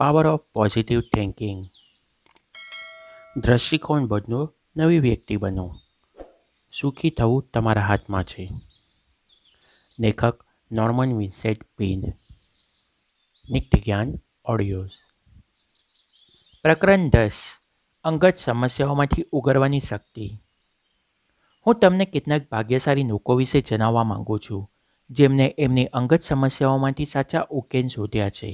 power of positive thinking દ્રષ્ટિકોણ બદલો નવી વ્યક્તિ બનો સુખી થવું તમારા હાથમાં છે લેખક નોર્મન વિન્સેટ પીન નિત્ય જ્ઞાન ઓડિયોઝ પ્રકરણ દસ અંગત સમસ્યાઓમાંથી ઉગરવાની શક્તિ હું તમને કેટલાક ભાગ્યશાળી લોકો વિશે જણાવવા માગું છું જેમને એમની અંગત સમસ્યાઓમાંથી સાચા ઉકેલ શોધ્યા છે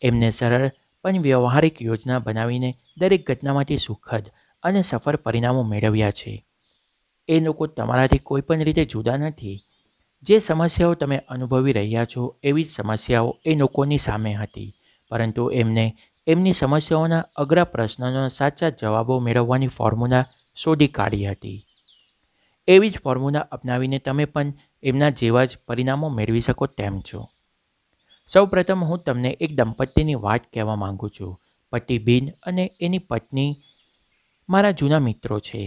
એમને સરળ પણ વ્યવહારિક યોજના બનાવીને દરેક ઘટનામાંથી સુખદ અને સફળ પરિણામો મેળવ્યા છે એ લોકો તમારાથી કોઈ પણ રીતે જુદા નથી જે સમસ્યાઓ તમે અનુભવી રહ્યા છો એવી જ સમસ્યાઓ એ લોકોની સામે હતી પરંતુ એમને એમની સમસ્યાઓના અઘરા પ્રશ્નોના સાચા જવાબો મેળવવાની ફોર્મ્યુલા શોધી કાઢી હતી એવી જ ફોર્મ્યુલા અપનાવીને તમે પણ એમના જેવા જ પરિણામો મેળવી શકો તેમ છો સૌપ્રથમ હું તમને એક દંપતીની વાત કહેવા માગું છું પતિ બિન અને એની પત્ની મારા જૂના મિત્રો છે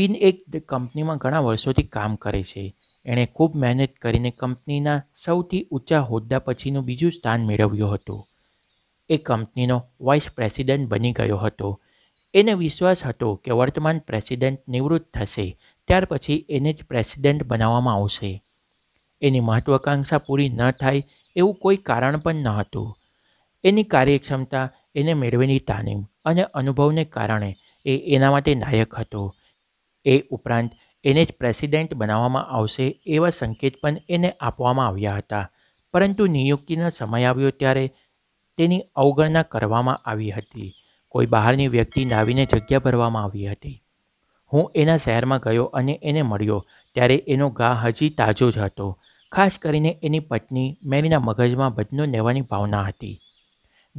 બિન એક કંપનીમાં ઘણા વર્ષોથી કામ કરે છે એણે ખૂબ મહેનત કરીને કંપનીના સૌથી ઊંચા હોદ્દા પછીનું બીજું સ્થાન મેળવ્યું હતું એ કંપનીનો વાઇસ પ્રેસિડેન્ટ બની ગયો હતો એને વિશ્વાસ હતો કે વર્તમાન પ્રેસિડેન્ટ નિવૃત્ત થશે ત્યાર પછી એને જ પ્રેસિડેન્ટ બનાવવામાં આવશે એની મહત્વાકાંક્ષા પૂરી ન થાય એવું કોઈ કારણ પણ ન હતું એની કાર્યક્ષમતા એને મેળવેલી તાલીમ અને અનુભવને કારણે એ એના માટે નાયક હતો એ ઉપરાંત એને જ પ્રેસિડેન્ટ બનાવવામાં આવશે એવા સંકેત પણ એને આપવામાં આવ્યા હતા પરંતુ નિયુક્તિનો સમય આવ્યો ત્યારે તેની અવગણના કરવામાં આવી હતી કોઈ બહારની વ્યક્તિ નાવીને જગ્યા ભરવામાં આવી હતી હું એના શહેરમાં ગયો અને એને મળ્યો ત્યારે એનો ગા હજી તાજો જ હતો ખાસ કરીને એની પત્ની મેરીના મગજમાં ભજનો લેવાની ભાવના હતી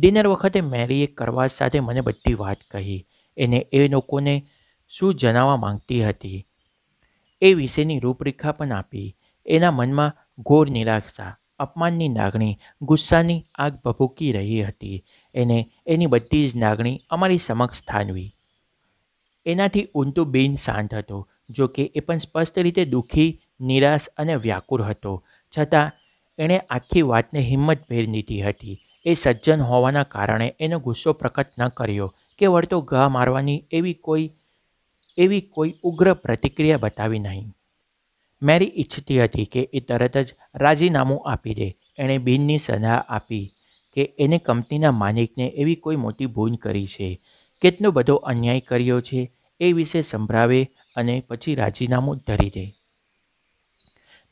ડિનર વખતે મેરીએ કરવાજ સાથે મને બધી વાત કહી એને એ લોકોને શું જણાવવા માંગતી હતી એ વિશેની રૂપરેખા પણ આપી એના મનમાં ઘોર નિરાશા અપમાનની લાગણી ગુસ્સાની આગ ભભૂકી રહી હતી એને એની બધી જ લાગણી અમારી સમક્ષ ઠાલવી એનાથી ઊંટું બિન શાંત હતો જો કે એ પણ સ્પષ્ટ રીતે દુઃખી નિરાશ અને વ્યાકુળ હતો છતાં એણે આખી વાતને હિંમતભેર લીધી હતી એ સજ્જન હોવાના કારણે એનો ગુસ્સો પ્રકટ ન કર્યો કે વળતો ઘા મારવાની એવી કોઈ એવી કોઈ ઉગ્ર પ્રતિક્રિયા બતાવી નહીં મેરી ઈચ્છતી હતી કે એ તરત જ રાજીનામું આપી દે એણે બિનની સલાહ આપી કે એને કંપનીના માલિકને એવી કોઈ મોટી ભૂલ કરી છે કેટલો બધો અન્યાય કર્યો છે એ વિશે સંભળાવે અને પછી રાજીનામું ધરી દે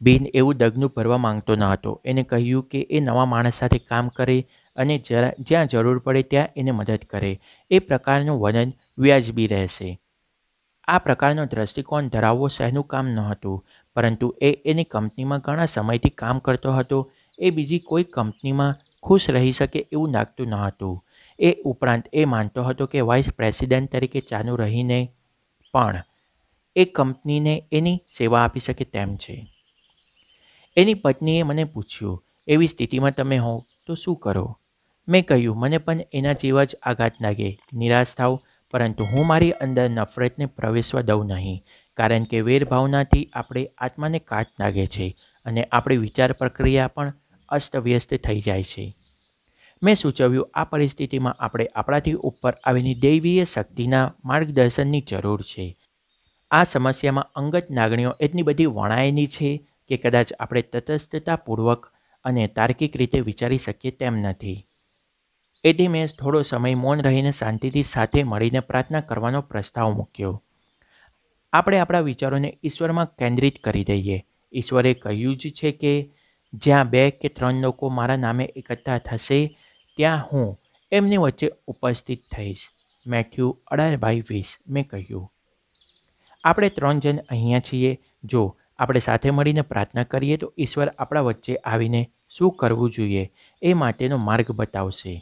બિન એવું ડગનું ભરવા માંગતો ન હતો એને કહ્યું કે એ નવા માણસ સાથે કામ કરે અને જરા જ્યાં જરૂર પડે ત્યાં એને મદદ કરે એ પ્રકારનું વલણ વ્યાજબી રહેશે આ પ્રકારનો દ્રષ્ટિકોણ ધરાવવો સહેનું કામ ન હતું પરંતુ એ એની કંપનીમાં ઘણા સમયથી કામ કરતો હતો એ બીજી કોઈ કંપનીમાં ખુશ રહી શકે એવું લાગતું ન હતું એ ઉપરાંત એ માનતો હતો કે વાઇસ પ્રેસિડેન્ટ તરીકે ચાલુ રહીને પણ એ કંપનીને એની સેવા આપી શકે તેમ છે એની પત્નીએ મને પૂછ્યું એવી સ્થિતિમાં તમે હો તો શું કરો મેં કહ્યું મને પણ એના જેવા જ આઘાત લાગે નિરાશ થાવ પરંતુ હું મારી અંદર નફરતને પ્રવેશવા દઉં નહીં કારણ કે વેરભાવનાથી આપણે આત્માને કાટ લાગે છે અને આપણી વિચાર પ્રક્રિયા પણ અસ્તવ્યસ્ત થઈ જાય છે મેં સૂચવ્યું આ પરિસ્થિતિમાં આપણે આપણાથી ઉપર આવેલી દૈવીય શક્તિના માર્ગદર્શનની જરૂર છે આ સમસ્યામાં અંગત લાગણીઓ એટલી બધી વણાયેલી છે કે કદાચ આપણે તટસ્થતાપૂર્વક અને તાર્કિક રીતે વિચારી શકીએ તેમ નથી એથી મેં થોડો સમય મૌન રહીને શાંતિથી સાથે મળીને પ્રાર્થના કરવાનો પ્રસ્તાવ મૂક્યો આપણે આપણા વિચારોને ઈશ્વરમાં કેન્દ્રિત કરી દઈએ ઈશ્વરે કહ્યું જ છે કે જ્યાં બે કે ત્રણ લોકો મારા નામે એકઠા થશે ત્યાં હું એમની વચ્ચે ઉપસ્થિત થઈશ મેથ્યુ અઢાર બાય વીસ મેં કહ્યું આપણે ત્રણ જણ અહીંયા છીએ જો આપણે સાથે મળીને પ્રાર્થના કરીએ તો ઈશ્વર આપણા વચ્ચે આવીને શું કરવું જોઈએ એ માટેનો માર્ગ બતાવશે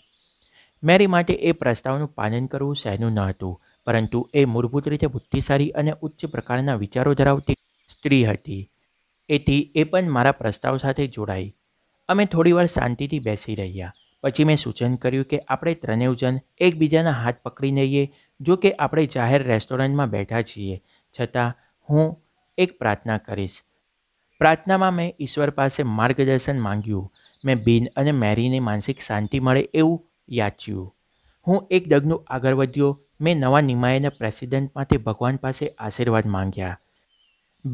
મેરી માટે એ પ્રસ્તાવનું પાલન કરવું સહેનું ન હતું પરંતુ એ મૂળભૂત રીતે બુદ્ધિશાળી અને ઉચ્ચ પ્રકારના વિચારો ધરાવતી સ્ત્રી હતી એથી એ પણ મારા પ્રસ્તાવ સાથે જોડાઈ અમે થોડીવાર શાંતિથી બેસી રહ્યા પછી મેં સૂચન કર્યું કે આપણે ત્રણેવ જણ એકબીજાના હાથ પકડી લઈએ જો કે આપણે જાહેર રેસ્ટોરન્ટમાં બેઠા છીએ છતાં હું એક પ્રાર્થના કરીશ પ્રાર્થનામાં મેં ઈશ્વર પાસે માર્ગદર્શન માંગ્યું મેં બેન અને મેરીને માનસિક શાંતિ મળે એવું યાચ્યું હું એક ડગનું આગળ વધ્યો મેં નવા નિમાયના પ્રેસિડેન્ટમાંથી ભગવાન પાસે આશીર્વાદ માંગ્યા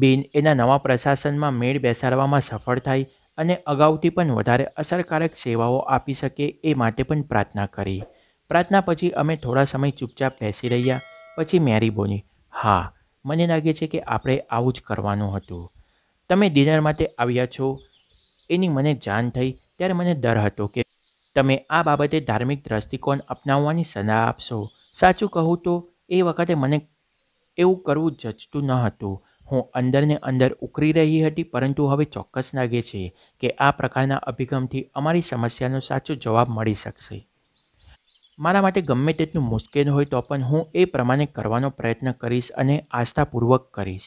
બેન એના નવા પ્રશાસનમાં મેળ બેસાડવામાં સફળ થાય અને અગાઉથી પણ વધારે અસરકારક સેવાઓ આપી શકે એ માટે પણ પ્રાર્થના કરી પ્રાર્થના પછી અમે થોડા સમય ચૂપચાપ બેસી રહ્યા પછી મેરી બોલી હા મને લાગે છે કે આપણે આવું જ કરવાનું હતું તમે ડિનર માટે આવ્યા છો એની મને જાણ થઈ ત્યારે મને ડર હતો કે તમે આ બાબતે ધાર્મિક દ્રષ્ટિકોણ અપનાવવાની સલાહ આપશો સાચું કહું તો એ વખતે મને એવું કરવું જચતું ન હતું હું અંદરને અંદર ઉકળી રહી હતી પરંતુ હવે ચોક્કસ લાગે છે કે આ પ્રકારના અભિગમથી અમારી સમસ્યાનો સાચો જવાબ મળી શકશે મારા માટે ગમે તેટલું મુશ્કેલ હોય તો પણ હું એ પ્રમાણે કરવાનો પ્રયત્ન કરીશ અને આસ્થાપૂર્વક કરીશ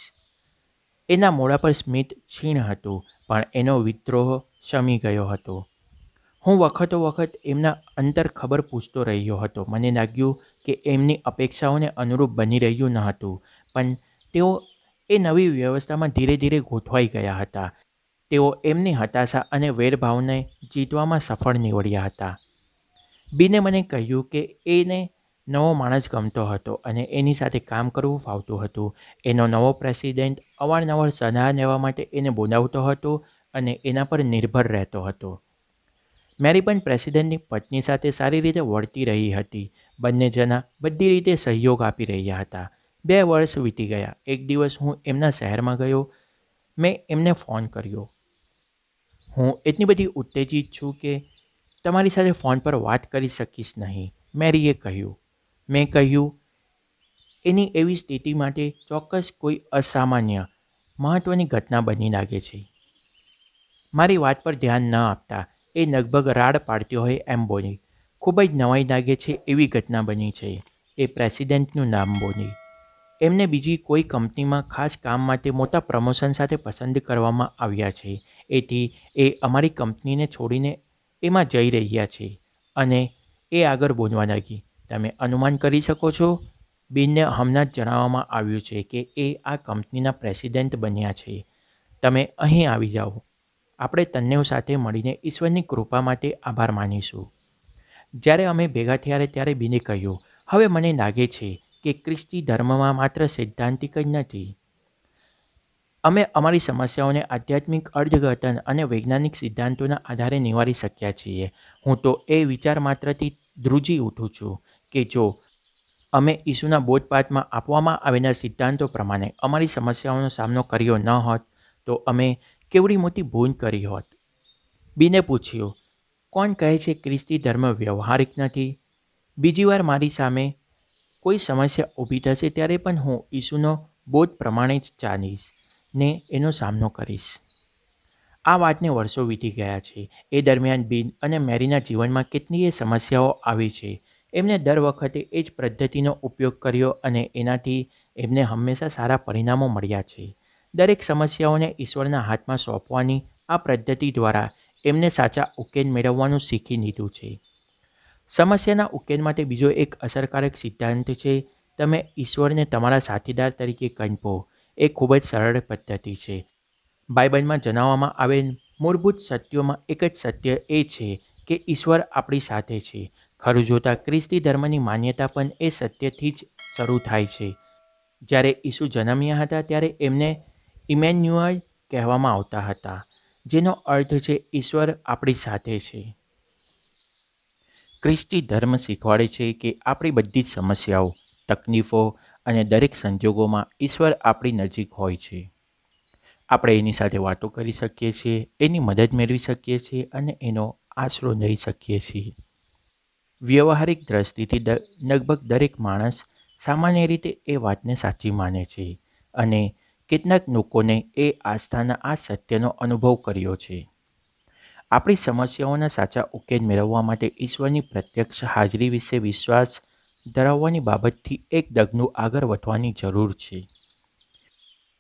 એના મોડા પર સ્મિત છીણ હતું પણ એનો વિદ્રોહ શમી ગયો હતો હું વખતો વખત એમના અંતર ખબર પૂછતો રહ્યો હતો મને લાગ્યું કે એમની અપેક્ષાઓને અનુરૂપ બની રહ્યું ન હતું પણ તેઓ એ નવી વ્યવસ્થામાં ધીરે ધીરે ગોઠવાઈ ગયા હતા તેઓ એમની હતાશા અને વેરભાવને જીતવામાં સફળ નીવડ્યા હતા બીને મને કહ્યું કે એને નવો માણસ ગમતો હતો અને એની સાથે કામ કરવું ફાવતું હતું એનો નવો પ્રેસિડેન્ટ અવારનવાર સલાહ લેવા માટે એને બોલાવતો હતો અને એના પર નિર્ભર રહેતો હતો મેરી પણ પ્રેસિડેન્ટની પત્ની સાથે સારી રીતે વળતી રહી હતી બંને જણા બધી રીતે સહયોગ આપી રહ્યા હતા બે વર્ષ વીતી ગયા એક દિવસ હું એમના શહેરમાં ગયો મેં એમને ફોન કર્યો હું એટલી બધી ઉત્તેજિત છું કે તમારી સાથે ફોન પર વાત કરી શકીશ નહીં મેરીએ કહ્યું મેં કહ્યું એની એવી સ્થિતિ માટે ચોક્કસ કોઈ અસામાન્ય મહત્ત્વની ઘટના બની લાગે છે મારી વાત પર ધ્યાન ન આપતા એ લગભગ રાડ પાડતી હોય એમ બોલી ખૂબ જ નવાઈ લાગે છે એવી ઘટના બની છે એ પ્રેસિડેન્ટનું નામ બોલી એમને બીજી કોઈ કંપનીમાં ખાસ કામ માટે મોટા પ્રમોશન સાથે પસંદ કરવામાં આવ્યા છે એથી એ અમારી કંપનીને છોડીને એમાં જઈ રહ્યા છે અને એ આગળ બોલવા લાગી તમે અનુમાન કરી શકો છો બિનને હમણાં જ જણાવવામાં આવ્યું છે કે એ આ કંપનીના પ્રેસિડેન્ટ બન્યા છે તમે અહીં આવી જાઓ આપણે તન્નેવ સાથે મળીને ઈશ્વરની કૃપા માટે આભાર માનીશું જ્યારે અમે ભેગા થયા ત્યારે બિને કહ્યું હવે મને લાગે છે કે ખ્રિસ્તી ધર્મમાં માત્ર સૈદ્ધાંતિક જ નથી અમે અમારી સમસ્યાઓને આધ્યાત્મિક અર્થઘટન અને વૈજ્ઞાનિક સિદ્ધાંતોના આધારે નિવારી શક્યા છીએ હું તો એ વિચાર માત્રથી ધ્રુજી ઉઠું છું કે જો અમે ઈસુના બોધપાઠમાં આપવામાં આવેલા સિદ્ધાંતો પ્રમાણે અમારી સમસ્યાઓનો સામનો કર્યો ન હોત તો અમે કેવડી મોટી ભૂલ કરી હોત બીને પૂછ્યું કોણ કહે છે ખ્રિસ્તી ધર્મ વ્યવહારિક નથી બીજી વાર મારી સામે કોઈ સમસ્યા ઊભી થશે ત્યારે પણ હું ઈસુનો બોધ પ્રમાણે જ ચાલીશ ને એનો સામનો કરીશ આ વાતને વર્ષો વીતી ગયા છે એ દરમિયાન બિન અને મેરીના જીવનમાં કેટલીય સમસ્યાઓ આવી છે એમને દર વખતે એ જ પદ્ધતિનો ઉપયોગ કર્યો અને એનાથી એમને હંમેશા સારા પરિણામો મળ્યા છે દરેક સમસ્યાઓને ઈશ્વરના હાથમાં સોંપવાની આ પદ્ધતિ દ્વારા એમને સાચા ઉકેલ મેળવવાનું શીખી લીધું છે સમસ્યાના ઉકેલ માટે બીજો એક અસરકારક સિદ્ધાંત છે તમે ઈશ્વરને તમારા સાથીદાર તરીકે કંપો એ ખૂબ જ સરળ પદ્ધતિ છે બાઇબલમાં જણાવવામાં આવેલ મૂળભૂત સત્યોમાં એક જ સત્ય એ છે કે ઈશ્વર આપણી સાથે છે ખરું જોતાં ખ્રિસ્તી ધર્મની માન્યતા પણ એ સત્યથી જ શરૂ થાય છે જ્યારે ઈસુ જન્મ્યા હતા ત્યારે એમને ઇમેન્યુઅલ કહેવામાં આવતા હતા જેનો અર્થ છે ઈશ્વર આપણી સાથે છે ખ્રિસ્તી ધર્મ શીખવાડે છે કે આપણી બધી જ સમસ્યાઓ તકલીફો અને દરેક સંજોગોમાં ઈશ્વર આપણી નજીક હોય છે આપણે એની સાથે વાતો કરી શકીએ છીએ એની મદદ મેળવી શકીએ છીએ અને એનો આશરો લઈ શકીએ છીએ વ્યવહારિક દ્રષ્ટિથી લગભગ દરેક માણસ સામાન્ય રીતે એ વાતને સાચી માને છે અને કેટલાક લોકોને એ આસ્થાના આ સત્યનો અનુભવ કર્યો છે આપણી સમસ્યાઓના સાચા ઉકેલ મેળવવા માટે ઈશ્વરની પ્રત્યક્ષ હાજરી વિશે વિશ્વાસ ધરાવવાની બાબતથી એક ડગલું આગળ વધવાની જરૂર છે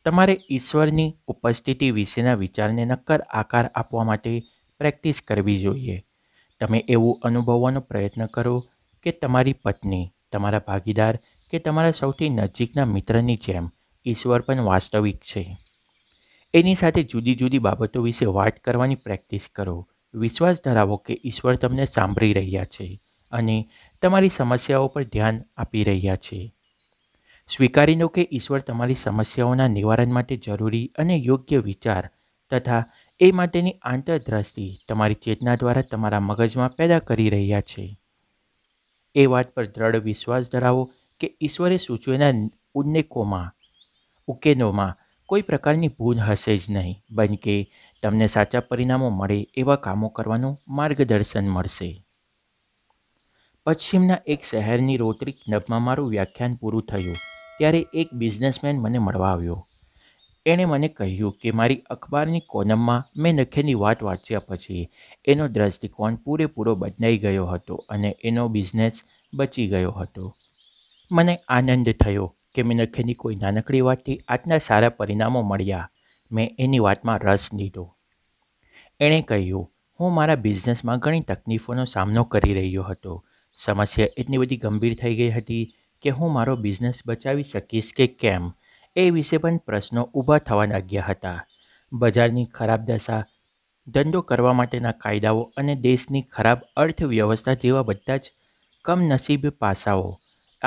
તમારે ઈશ્વરની ઉપસ્થિતિ વિશેના વિચારને નક્કર આકાર આપવા માટે પ્રેક્ટિસ કરવી જોઈએ તમે એવું અનુભવવાનો પ્રયત્ન કરો કે તમારી પત્ની તમારા ભાગીદાર કે તમારા સૌથી નજીકના મિત્રની જેમ ઈશ્વર પણ વાસ્તવિક છે એની સાથે જુદી જુદી બાબતો વિશે વાત કરવાની પ્રેક્ટિસ કરો વિશ્વાસ ધરાવો કે ઈશ્વર તમને સાંભળી રહ્યા છે અને તમારી સમસ્યાઓ પર ધ્યાન આપી રહ્યા છે સ્વીકારી લો કે ઈશ્વર તમારી સમસ્યાઓના નિવારણ માટે જરૂરી અને યોગ્ય વિચાર તથા એ માટેની આંતરદ્રષ્ટિ તમારી ચેતના દ્વારા તમારા મગજમાં પેદા કરી રહ્યા છે એ વાત પર દ્રઢ વિશ્વાસ ધરાવો કે ઈશ્વરે સૂચવેલા ઉન્નેકોમાં ઉકેલોમાં કોઈ પ્રકારની ભૂલ હશે જ નહીં બનકે તમને સાચા પરિણામો મળે એવા કામો કરવાનું માર્ગદર્શન મળશે પશ્ચિમના એક શહેરની રોટરી ક્લબમાં મારું વ્યાખ્યાન પૂરું થયું ત્યારે એક બિઝનેસમેન મને મળવા આવ્યો એણે મને કહ્યું કે મારી અખબારની કોલમમાં મેં લખેલી વાત વાંચ્યા પછી એનો દ્રષ્ટિકોણ પૂરેપૂરો બદલાઈ ગયો હતો અને એનો બિઝનેસ બચી ગયો હતો મને આનંદ થયો કે મેં લખેલી કોઈ નાનકડી વાતથી આટલા સારા પરિણામો મળ્યા મેં એની વાતમાં રસ લીધો એણે કહ્યું હું મારા બિઝનેસમાં ઘણી તકલીફોનો સામનો કરી રહ્યો હતો સમસ્યા એટલી બધી ગંભીર થઈ ગઈ હતી કે હું મારો બિઝનેસ બચાવી શકીશ કે કેમ એ વિશે પણ પ્રશ્નો ઊભા થવા લાગ્યા હતા બજારની ખરાબ દશા ધંધો કરવા માટેના કાયદાઓ અને દેશની ખરાબ અર્થવ્યવસ્થા જેવા બધા જ કમનસીબ પાસાઓ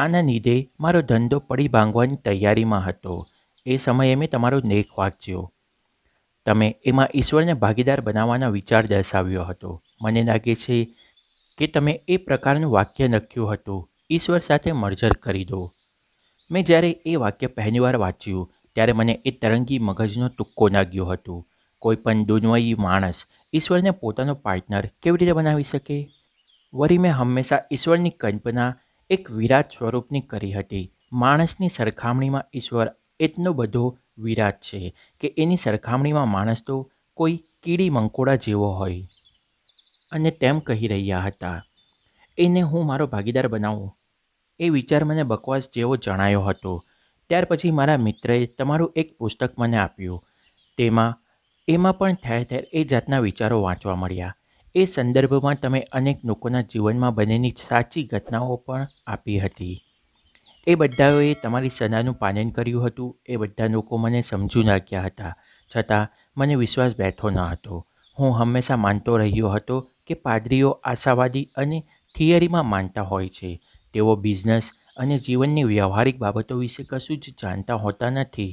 આના લીધે મારો ધંધો પડી ભાંગવાની તૈયારીમાં હતો એ સમયે મેં તમારો લેખ વાંચ્યો તમે એમાં ઈશ્વરને ભાગીદાર બનાવવાનો વિચાર દર્શાવ્યો હતો મને લાગે છે કે તમે એ પ્રકારનું વાક્ય લખ્યું હતું ઈશ્વર સાથે મર્જર કરી દો મેં જ્યારે એ વાક્ય પહેલીવાર વાંચ્યું ત્યારે મને એ તરંગી મગજનો તુક્કો લાગ્યો હતો કોઈ પણ દુનવાઈ માણસ ઈશ્વરને પોતાનો પાર્ટનર કેવી રીતે બનાવી શકે વળી મેં હંમેશા ઈશ્વરની કલ્પના એક વિરાટ સ્વરૂપની કરી હતી માણસની સરખામણીમાં ઈશ્વર એટલો બધો વિરાટ છે કે એની સરખામણીમાં માણસ તો કોઈ કીડી મંકોડા જેવો હોય અને તેમ કહી રહ્યા હતા એને હું મારો ભાગીદાર બનાવું એ વિચાર મને બકવાસ જેવો જણાયો હતો ત્યાર પછી મારા મિત્રએ તમારું એક પુસ્તક મને આપ્યું તેમાં એમાં પણ ઠેર ઠેર એ જાતના વિચારો વાંચવા મળ્યા એ સંદર્ભમાં તમે અનેક લોકોના જીવનમાં બનેલી સાચી ઘટનાઓ પણ આપી હતી એ બધાઓએ તમારી સલાહનું પાલન કર્યું હતું એ બધા લોકો મને સમજુ નાખ્યા હતા છતાં મને વિશ્વાસ બેઠો ન હતો હું હંમેશા માનતો રહ્યો હતો કે પાદરીઓ આશાવાદી અને થિયરીમાં માનતા હોય છે તેઓ બિઝનેસ અને જીવનની વ્યવહારિક બાબતો વિશે કશું જ જાણતા હોતા નથી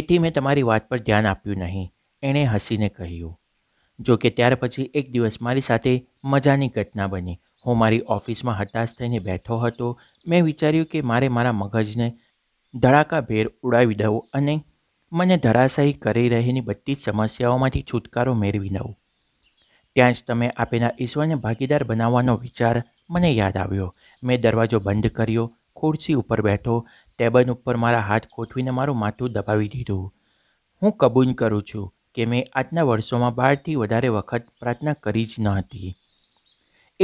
એથી મેં તમારી વાત પર ધ્યાન આપ્યું નહીં એણે હસીને કહ્યું જો કે ત્યાર પછી એક દિવસ મારી સાથે મજાની ઘટના બની હું મારી ઓફિસમાં હતાશ થઈને બેઠો હતો મેં વિચાર્યું કે મારે મારા મગજને ધડાકાભેર ઉડાવી દઉં અને મને ધરાશાયી કરી રહેલી બધી જ સમસ્યાઓમાંથી છુટકારો મેળવી દઉં ત્યાં જ તમે આપેલા ઈશ્વરને ભાગીદાર બનાવવાનો વિચાર મને યાદ આવ્યો મેં દરવાજો બંધ કર્યો ખુરશી ઉપર બેઠો ટેબલ ઉપર મારા હાથ ગોઠવીને મારું માથું દબાવી દીધું હું કબૂલ કરું છું કે મેં આજના વર્ષોમાં બારથી વધારે વખત પ્રાર્થના કરી જ ન હતી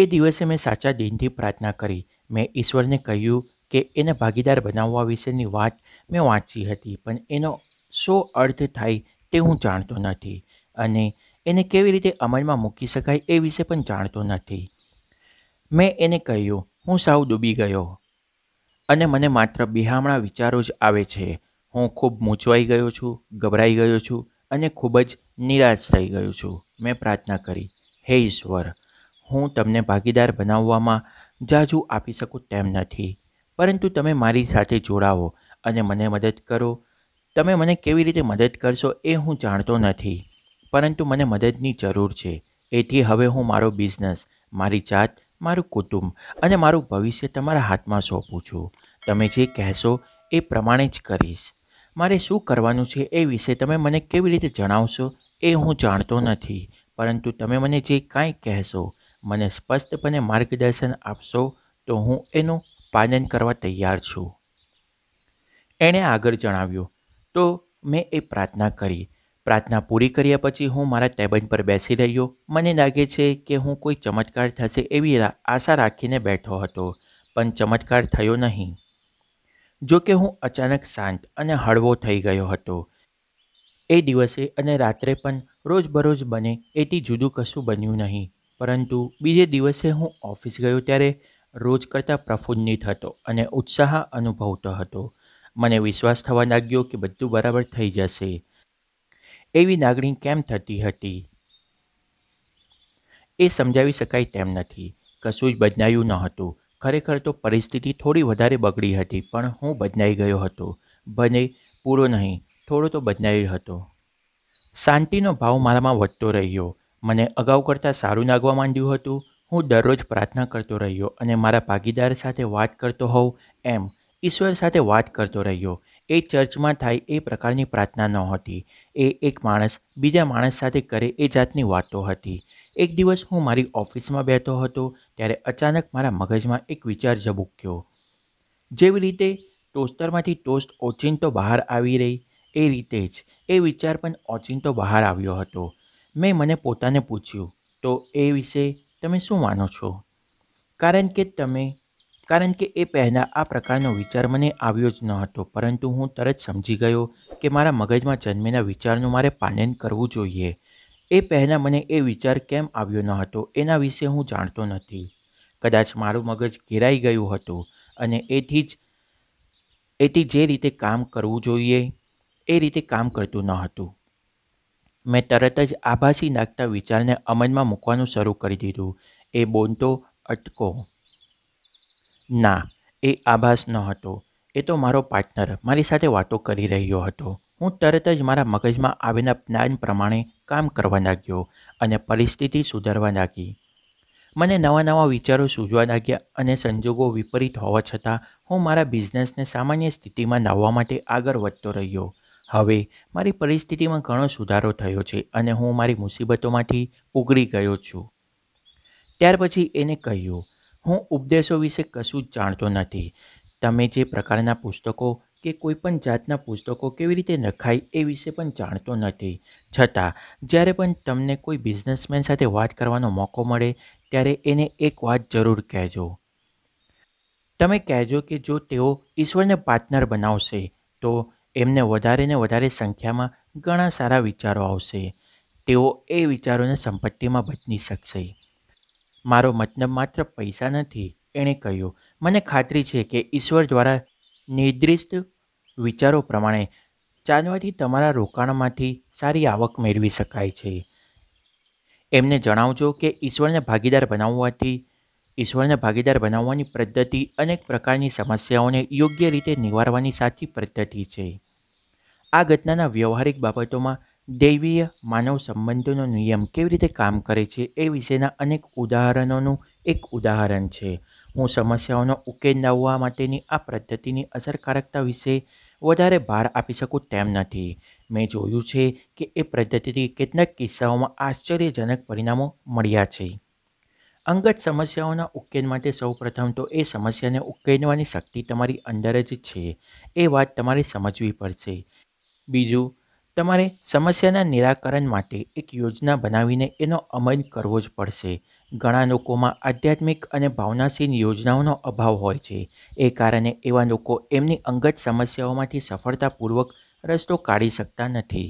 એ દિવસે મેં સાચા દિનથી પ્રાર્થના કરી મેં ઈશ્વરને કહ્યું કે એને ભાગીદાર બનાવવા વિશેની વાત મેં વાંચી હતી પણ એનો શો અર્થ થાય તે હું જાણતો નથી અને એને કેવી રીતે અમલમાં મૂકી શકાય એ વિશે પણ જાણતો નથી મેં એને કહ્યું હું સાવ ડૂબી ગયો અને મને માત્ર બિહામણા વિચારો જ આવે છે હું ખૂબ મૂંચવાઈ ગયો છું ગભરાઈ ગયો છું અને ખૂબ જ નિરાશ થઈ ગયો છું મેં પ્રાર્થના કરી હે ઈશ્વર હું તમને ભાગીદાર બનાવવામાં જાજુ આપી શકું તેમ નથી પરંતુ તમે મારી સાથે જોડાવો અને મને મદદ કરો તમે મને કેવી રીતે મદદ કરશો એ હું જાણતો નથી પરંતુ મને મદદની જરૂર છે એથી હવે હું મારો બિઝનેસ મારી જાત મારું કુટુંબ અને મારું ભવિષ્ય તમારા હાથમાં સોંપું છું તમે જે કહેશો એ પ્રમાણે જ કરીશ મારે શું કરવાનું છે એ વિશે તમે મને કેવી રીતે જણાવશો એ હું જાણતો નથી પરંતુ તમે મને જે કાંઈ કહેશો મને સ્પષ્ટપણે માર્ગદર્શન આપશો તો હું એનું પાલન કરવા તૈયાર છું એણે આગળ જણાવ્યું તો મેં એ પ્રાર્થના કરી પ્રાર્થના પૂરી કર્યા પછી હું મારા ટેબન પર બેસી રહ્યો મને લાગે છે કે હું કોઈ ચમત્કાર થશે એવી આશા રાખીને બેઠો હતો પણ ચમત્કાર થયો નહીં જો કે હું અચાનક શાંત અને હળવો થઈ ગયો હતો એ દિવસે અને રાત્રે પણ રોજબરોજ બને એથી જુદું કશું બન્યું નહીં પરંતુ બીજે દિવસે હું ઓફિસ ગયો ત્યારે રોજ કરતાં પ્રફુલ્લિત હતો અને ઉત્સાહ અનુભવતો હતો મને વિશ્વાસ થવા લાગ્યો કે બધું બરાબર થઈ જશે એવી લાગણી કેમ થતી હતી એ સમજાવી શકાય તેમ નથી કશું જ બદલાયું ન હતું ખરેખર તો પરિસ્થિતિ થોડી વધારે બગડી હતી પણ હું બદલાઈ ગયો હતો ભલે પૂરો નહીં થોડો તો બદલાયો હતો શાંતિનો ભાવ મારામાં વધતો રહ્યો મને અગાઉ કરતાં સારું લાગવા માંડ્યું હતું હું દરરોજ પ્રાર્થના કરતો રહ્યો અને મારા ભાગીદાર સાથે વાત કરતો હોઉં એમ ઈશ્વર સાથે વાત કરતો રહ્યો એ ચર્ચમાં થાય એ પ્રકારની પ્રાર્થના નહોતી એ એક માણસ બીજા માણસ સાથે કરે એ જાતની વાતો હતી એક દિવસ હું મારી ઓફિસમાં બેઠો હતો ત્યારે અચાનક મારા મગજમાં એક વિચાર ઝબૂક્યો જેવી રીતે ટોસ્ટરમાંથી ટોસ્ટ ઓચિંતો બહાર આવી રહી એ રીતે જ એ વિચાર પણ ઓચિંતો બહાર આવ્યો હતો મેં મને પોતાને પૂછ્યું તો એ વિશે તમે શું માનો છો કારણ કે તમે કારણ કે એ પહેલાં આ પ્રકારનો વિચાર મને આવ્યો જ ન હતો પરંતુ હું તરત સમજી ગયો કે મારા મગજમાં જન્મેલા વિચારનું મારે પાલન કરવું જોઈએ એ પહેલાં મને એ વિચાર કેમ આવ્યો ન હતો એના વિશે હું જાણતો નથી કદાચ મારું મગજ ઘેરાઈ ગયું હતું અને એથી જ એથી જે રીતે કામ કરવું જોઈએ એ રીતે કામ કરતું ન હતું મેં તરત જ આભાસી નાખતા વિચારને અમલમાં મૂકવાનું શરૂ કરી દીધું એ બોલતો અટકો ના એ આભાસ ન હતો એ તો મારો પાર્ટનર મારી સાથે વાતો કરી રહ્યો હતો હું તરત જ મારા મગજમાં આવેલા પ્લાન પ્રમાણે કામ કરવા લાગ્યો અને પરિસ્થિતિ સુધારવા લાગી મને નવા નવા વિચારો સૂઝવા લાગ્યા અને સંજોગો વિપરીત હોવા છતાં હું મારા બિઝનેસને સામાન્ય સ્થિતિમાં લાવવા માટે આગળ વધતો રહ્યો હવે મારી પરિસ્થિતિમાં ઘણો સુધારો થયો છે અને હું મારી મુસીબતોમાંથી ઉગરી ગયો છું ત્યાર પછી એને કહ્યું હું ઉપદેશો વિશે કશું જ જાણતો નથી તમે જે પ્રકારના પુસ્તકો કે કોઈપણ જાતના પુસ્તકો કેવી રીતે લખાય એ વિશે પણ જાણતો નથી છતાં જ્યારે પણ તમને કોઈ બિઝનેસમેન સાથે વાત કરવાનો મોકો મળે ત્યારે એને એક વાત જરૂર કહેજો તમે કહેજો કે જો તેઓ ઈશ્વરને પાર્ટનર બનાવશે તો એમને વધારે ને વધારે સંખ્યામાં ઘણા સારા વિચારો આવશે તેઓ એ વિચારોને સંપત્તિમાં બદલી શકશે મારો મતલબ માત્ર પૈસા નથી એણે કહ્યું મને ખાતરી છે કે ઈશ્વર દ્વારા નિર્દિષ્ટ વિચારો પ્રમાણે ચાલવાથી તમારા રોકાણમાંથી સારી આવક મેળવી શકાય છે એમને જણાવજો કે ઈશ્વરને ભાગીદાર બનાવવાથી ઈશ્વરને ભાગીદાર બનાવવાની પદ્ધતિ અનેક પ્રકારની સમસ્યાઓને યોગ્ય રીતે નિવારવાની સાચી પદ્ધતિ છે આ ઘટનાના વ્યવહારિક બાબતોમાં દૈવીય માનવ સંબંધોનો નિયમ કેવી રીતે કામ કરે છે એ વિશેના અનેક ઉદાહરણોનું એક ઉદાહરણ છે હું સમસ્યાઓનો ઉકેલ લાવવા માટેની આ પદ્ધતિની અસરકારકતા વિશે વધારે ભાર આપી શકું તેમ નથી મેં જોયું છે કે એ પદ્ધતિથી કેટલાક કિસ્સાઓમાં આશ્ચર્યજનક પરિણામો મળ્યા છે અંગત સમસ્યાઓના ઉકેલ માટે સૌપ્રથમ તો એ સમસ્યાને ઉકેલવાની શક્તિ તમારી અંદર જ છે એ વાત તમારે સમજવી પડશે બીજું તમારે સમસ્યાના નિરાકરણ માટે એક યોજના બનાવીને એનો અમલ કરવો જ પડશે ઘણા લોકોમાં આધ્યાત્મિક અને ભાવનાશીન યોજનાઓનો અભાવ હોય છે એ કારણે એવા લોકો એમની અંગત સમસ્યાઓમાંથી સફળતાપૂર્વક રસ્તો કાઢી શકતા નથી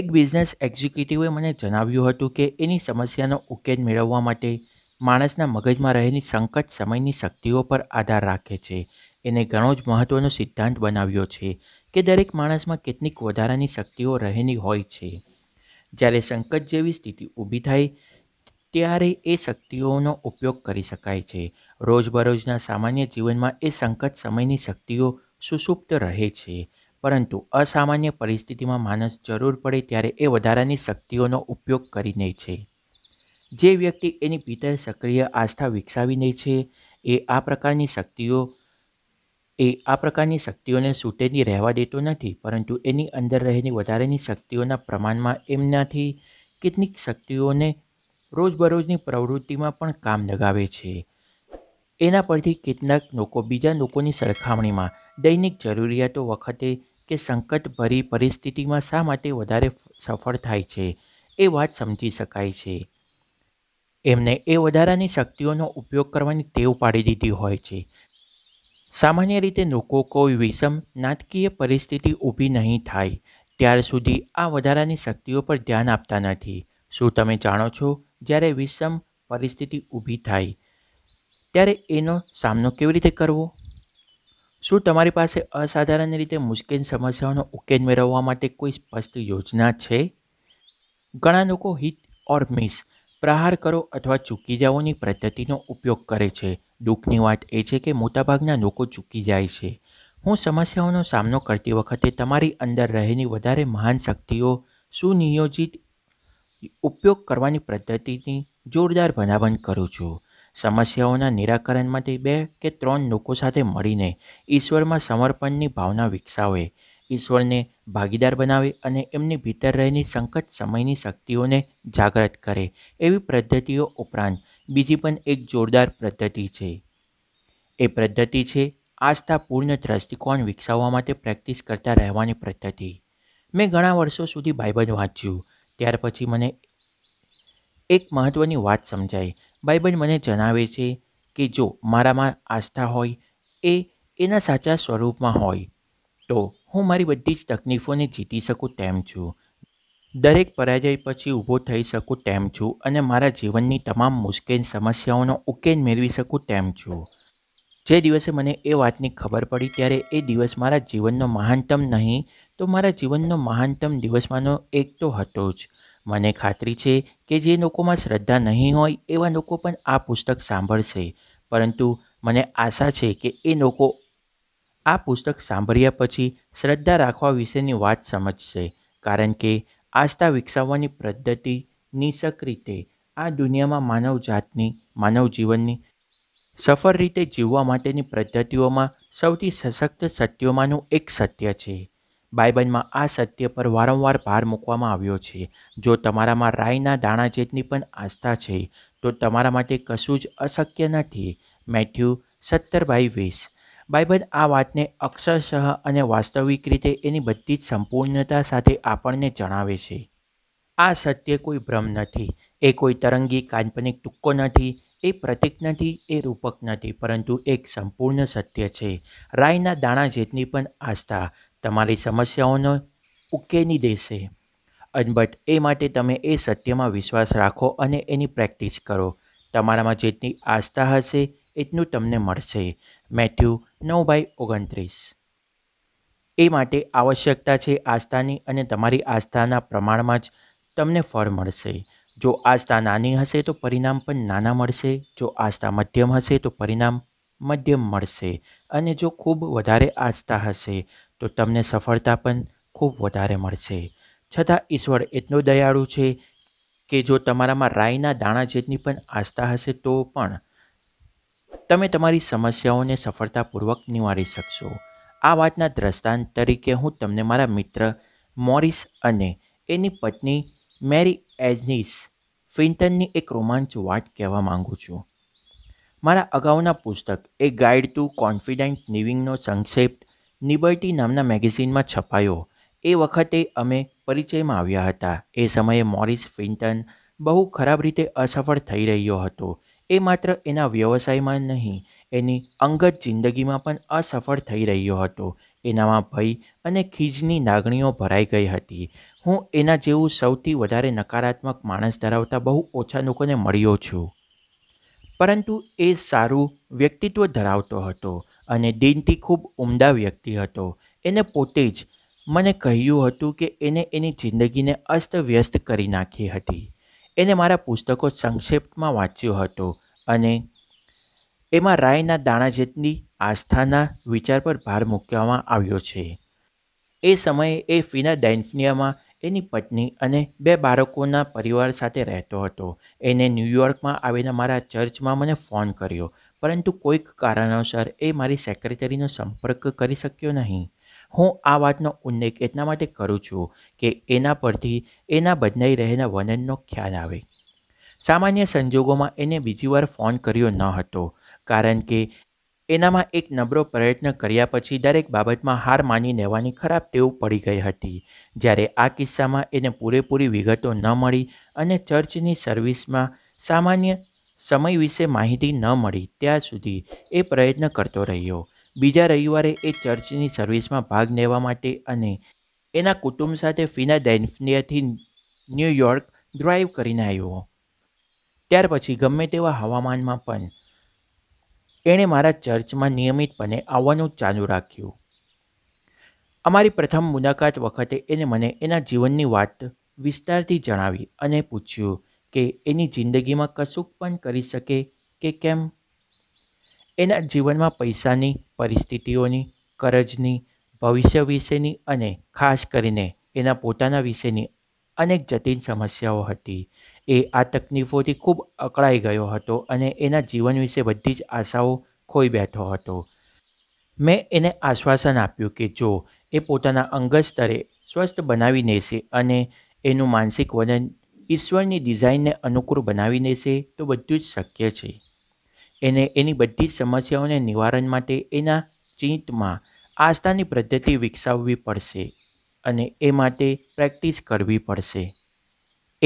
એક બિઝનેસ એક્ઝિક્યુટિવે મને જણાવ્યું હતું કે એની સમસ્યાનો ઉકેલ મેળવવા માટે માણસના મગજમાં રહેલી સંકટ સમયની શક્તિઓ પર આધાર રાખે છે એને ઘણો જ મહત્ત્વનો સિદ્ધાંત બનાવ્યો છે કે દરેક માણસમાં કેટલીક વધારાની શક્તિઓ રહેલી હોય છે જ્યારે સંકટ જેવી સ્થિતિ ઊભી થાય ત્યારે એ શક્તિઓનો ઉપયોગ કરી શકાય છે રોજબરોજના સામાન્ય જીવનમાં એ સંકટ સમયની શક્તિઓ સુસુપ્ત રહે છે પરંતુ અસામાન્ય પરિસ્થિતિમાં માણસ જરૂર પડે ત્યારે એ વધારાની શક્તિઓનો ઉપયોગ કરી લે છે જે વ્યક્તિ એની પિતર સક્રિય આસ્થા વિકસાવી લે છે એ આ પ્રકારની શક્તિઓ એ આ પ્રકારની શક્તિઓને સૂટેની રહેવા દેતો નથી પરંતુ એની અંદર રહેલી વધારેની શક્તિઓના પ્રમાણમાં એમનાથી કેટલીક શક્તિઓને રોજબરોજની પ્રવૃત્તિમાં પણ કામ લગાવે છે એના પરથી કેટલાક લોકો બીજા લોકોની સરખામણીમાં દૈનિક જરૂરિયાતો વખતે કે સંકટભરી પરિસ્થિતિમાં શા માટે વધારે સફળ થાય છે એ વાત સમજી શકાય છે એમને એ વધારાની શક્તિઓનો ઉપયોગ કરવાની ટેવ પાડી દીધી હોય છે સામાન્ય રીતે લોકો કોઈ વિષમ નાટકીય પરિસ્થિતિ ઊભી નહીં થાય ત્યાર સુધી આ વધારાની શક્તિઓ પર ધ્યાન આપતા નથી શું તમે જાણો છો જ્યારે વિષમ પરિસ્થિતિ ઊભી થાય ત્યારે એનો સામનો કેવી રીતે કરવો શું તમારી પાસે અસાધારણ રીતે મુશ્કેલ સમસ્યાઓનો ઉકેલ મેળવવા માટે કોઈ સ્પષ્ટ યોજના છે ઘણા લોકો હિટ ઓર મિસ પ્રહાર કરો અથવા ચૂકી જાઓની પદ્ધતિનો ઉપયોગ કરે છે દુઃખની વાત એ છે કે મોટાભાગના લોકો ચૂકી જાય છે હું સમસ્યાઓનો સામનો કરતી વખતે તમારી અંદર રહેલી વધારે મહાન શક્તિઓ સુનિયોજિત ઉપયોગ કરવાની પદ્ધતિની જોરદાર ભલામણ કરું છું સમસ્યાઓના નિરાકરણ માટે બે કે ત્રણ લોકો સાથે મળીને ઈશ્વરમાં સમર્પણની ભાવના વિકસાવે ઈશ્વરને ભાગીદાર બનાવે અને એમની ભીતર રહેલી સંકટ સમયની શક્તિઓને જાગૃત કરે એવી પદ્ધતિઓ ઉપરાંત બીજી પણ એક જોરદાર પદ્ધતિ છે એ પદ્ધતિ છે આસ્થાપૂર્ણ દ્રષ્ટિકોણ વિકસાવવા માટે પ્રેક્ટિસ કરતા રહેવાની પદ્ધતિ મેં ઘણા વર્ષો સુધી બાઇબલ વાંચ્યું ત્યાર પછી મને એક મહત્ત્વની વાત સમજાય બાઇબલ મને જણાવે છે કે જો મારામાં આસ્થા હોય એ એના સાચા સ્વરૂપમાં હોય તો હું મારી બધી જ તકલીફોને જીતી શકું તેમ છું દરેક પરાજય પછી ઊભો થઈ શકું તેમ છું અને મારા જીવનની તમામ મુશ્કેલ સમસ્યાઓનો ઉકેલ મેળવી શકું તેમ છું જે દિવસે મને એ વાતની ખબર પડી ત્યારે એ દિવસ મારા જીવનનો મહાનતમ નહીં તો મારા જીવનનો મહાનતમ દિવસમાંનો એક તો હતો જ મને ખાતરી છે કે જે લોકોમાં શ્રદ્ધા નહીં હોય એવા લોકો પણ આ પુસ્તક સાંભળશે પરંતુ મને આશા છે કે એ લોકો આ પુસ્તક સાંભળ્યા પછી શ્રદ્ધા રાખવા વિશેની વાત સમજશે કારણ કે આસ્થા વિકસાવવાની પદ્ધતિ નિસક રીતે આ દુનિયામાં માનવ જાતની માનવ જીવનની સફળ રીતે જીવવા માટેની પદ્ધતિઓમાં સૌથી સશક્ત સત્યોમાંનું એક સત્ય છે બાઇબલમાં આ સત્ય પર વારંવાર ભાર મૂકવામાં આવ્યો છે જો તમારામાં રાયના દાણા જેટની પણ આસ્થા છે તો તમારા માટે કશું જ અશક્ય નથી મેથ્યુ સત્તર બાય વીસ બાઇબલ આ વાતને અક્ષરશઃ અને વાસ્તવિક રીતે એની બધી જ સંપૂર્ણતા સાથે આપણને જણાવે છે આ સત્ય કોઈ ભ્રમ નથી એ કોઈ તરંગી કાલ્પનિક ટૂંકો નથી એ પ્રતિક નથી એ રૂપક નથી પરંતુ એક સંપૂર્ણ સત્ય છે રાયના દાણા જેટની પણ આસ્થા તમારી સમસ્યાઓનો ઉકેલી દેશે અલબત્ત એ માટે તમે એ સત્યમાં વિશ્વાસ રાખો અને એની પ્રેક્ટિસ કરો તમારામાં જેટલી આસ્થા હશે એટલું તમને મળશે મેથ્યુ નવ બાય ઓગણત્રીસ એ માટે આવશ્યકતા છે આસ્થાની અને તમારી આસ્થાના પ્રમાણમાં જ તમને ફળ મળશે જો આસ્થા નાની હશે તો પરિણામ પણ નાના મળશે જો આસ્થા મધ્યમ હશે તો પરિણામ મધ્યમ મળશે અને જો ખૂબ વધારે આસ્થા હશે તો તમને સફળતા પણ ખૂબ વધારે મળશે છતાં ઈશ્વર એટલો દયાળુ છે કે જો તમારામાં રાયના દાણા જેટની પણ આસ્થા હશે તો પણ તમે તમારી સમસ્યાઓને સફળતાપૂર્વક નિવારી શકશો આ વાતના દ્રષ્ટાંત તરીકે હું તમને મારા મિત્ર મોરિસ અને એની પત્ની મેરી એજનીસ ફિન્ટનની એક રોમાંચ વાત કહેવા માંગુ છું મારા અગાઉના પુસ્તક એ ગાઈડ ટુ કોન્ફિડન્ટ લિવિંગનો સંક્ષેપ નિબર્ટી નામના મેગેઝિનમાં છપાયો એ વખતે અમે પરિચયમાં આવ્યા હતા એ સમયે મોરિસ ફિન્ટન બહુ ખરાબ રીતે અસફળ થઈ રહ્યો હતો એ માત્ર એના વ્યવસાયમાં નહીં એની અંગત જિંદગીમાં પણ અસફળ થઈ રહ્યો હતો એનામાં ભય અને ખીજની લાગણીઓ ભરાઈ ગઈ હતી હું એના જેવું સૌથી વધારે નકારાત્મક માણસ ધરાવતા બહુ ઓછા લોકોને મળ્યો છું પરંતુ એ સારું વ્યક્તિત્વ ધરાવતો હતો અને દિનથી ખૂબ ઉમદા વ્યક્તિ હતો એને પોતે જ મને કહ્યું હતું કે એને એની જિંદગીને અસ્તવ્યસ્ત કરી નાખી હતી એને મારા પુસ્તકો સંક્ષેપમાં વાંચ્યો હતો અને એમાં રાયના દાણા જેટની આસ્થાના વિચાર પર ભાર મૂકવામાં આવ્યો છે એ સમયે એ ફિના ડેન્ફનિયામાં એની પત્ની અને બે બાળકોના પરિવાર સાથે રહેતો હતો એને ન્યૂયોર્કમાં આવેલા મારા ચર્ચમાં મને ફોન કર્યો પરંતુ કોઈક કારણોસર એ મારી સેક્રેટરીનો સંપર્ક કરી શક્યો નહીં હું આ વાતનો ઉલ્લેખ એટલા માટે કરું છું કે એના પરથી એના બદલાઈ રહેલા વનનનો ખ્યાલ આવે સામાન્ય સંજોગોમાં એને બીજી વાર ફોન કર્યો ન હતો કારણ કે એનામાં એક નબળો પ્રયત્ન કર્યા પછી દરેક બાબતમાં હાર માની લેવાની ખરાબ ટેવ પડી ગઈ હતી જ્યારે આ કિસ્સામાં એને પૂરેપૂરી વિગતો ન મળી અને ચર્ચની સર્વિસમાં સામાન્ય સમય વિશે માહિતી ન મળી ત્યાં સુધી એ પ્રયત્ન કરતો રહ્યો બીજા રવિવારે એ ચર્ચની સર્વિસમાં ભાગ લેવા માટે અને એના કુટુંબ સાથે ફિનાડેલ્ફિયાથી ન્યૂયોર્ક ડ્રાઈવ કરીને આવ્યો ત્યાર પછી ગમે તેવા હવામાનમાં પણ એણે મારા ચર્ચમાં નિયમિતપણે આવવાનું ચાલુ રાખ્યું અમારી પ્રથમ મુલાકાત વખતે એને મને એના જીવનની વાત વિસ્તારથી જણાવી અને પૂછ્યું કે એની જિંદગીમાં કશુંક પણ કરી શકે કે કેમ એના જીવનમાં પૈસાની પરિસ્થિતિઓની કરજની ભવિષ્ય વિશેની અને ખાસ કરીને એના પોતાના વિશેની અનેક જટિલ સમસ્યાઓ હતી એ આ તકલીફોથી ખૂબ અકળાઈ ગયો હતો અને એના જીવન વિશે બધી જ આશાઓ ખોઈ બેઠો હતો મેં એને આશ્વાસન આપ્યું કે જો એ પોતાના અંગત સ્તરે સ્વસ્થ બનાવી દેશે અને એનું માનસિક વલણ ઈશ્વરની ડિઝાઇનને અનુકૂળ બનાવી દેશે તો બધું જ શક્ય છે એને એની બધી સમસ્યાઓને નિવારણ માટે એના ચિંતમાં આસ્થાની પદ્ધતિ વિકસાવવી પડશે અને એ માટે પ્રેક્ટિસ કરવી પડશે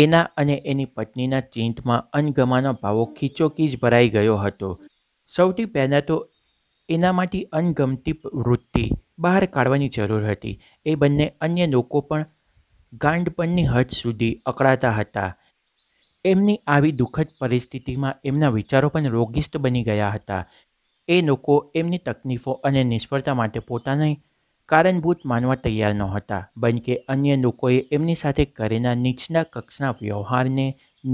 એના અને એની પત્નીના ચિંતમાં અનગમાનો ભાવો ખીચોખીચ ભરાઈ ગયો હતો સૌથી પહેલાં તો એનામાંથી અનગમતી વૃત્તિ બહાર કાઢવાની જરૂર હતી એ બંને અન્ય લોકો પણ ગાંડપણની હદ સુધી અકળાતા હતા એમની આવી દુઃખદ પરિસ્થિતિમાં એમના વિચારો પણ રોગિષ્ટ બની ગયા હતા એ લોકો એમની તકલીફો અને નિષ્ફળતા માટે પોતાને કારણભૂત માનવા તૈયાર નહોતા બનકે અન્ય લોકોએ એમની સાથે કરેલા નીચના કક્ષના વ્યવહારને